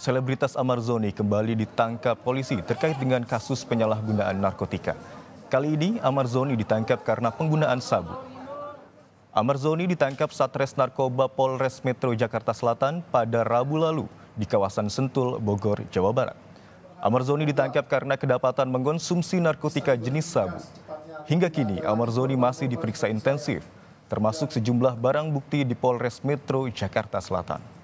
Selebritas Amarzoni kembali ditangkap polisi terkait dengan kasus penyalahgunaan narkotika. Kali ini Amarzoni ditangkap karena penggunaan sabu. Amarzoni ditangkap Satres Narkoba Polres Metro Jakarta Selatan pada Rabu lalu di kawasan Sentul, Bogor, Jawa Barat. Amarzoni ditangkap karena kedapatan mengonsumsi narkotika jenis sabu. Hingga kini Amarzoni masih diperiksa intensif, termasuk sejumlah barang bukti di Polres Metro Jakarta Selatan.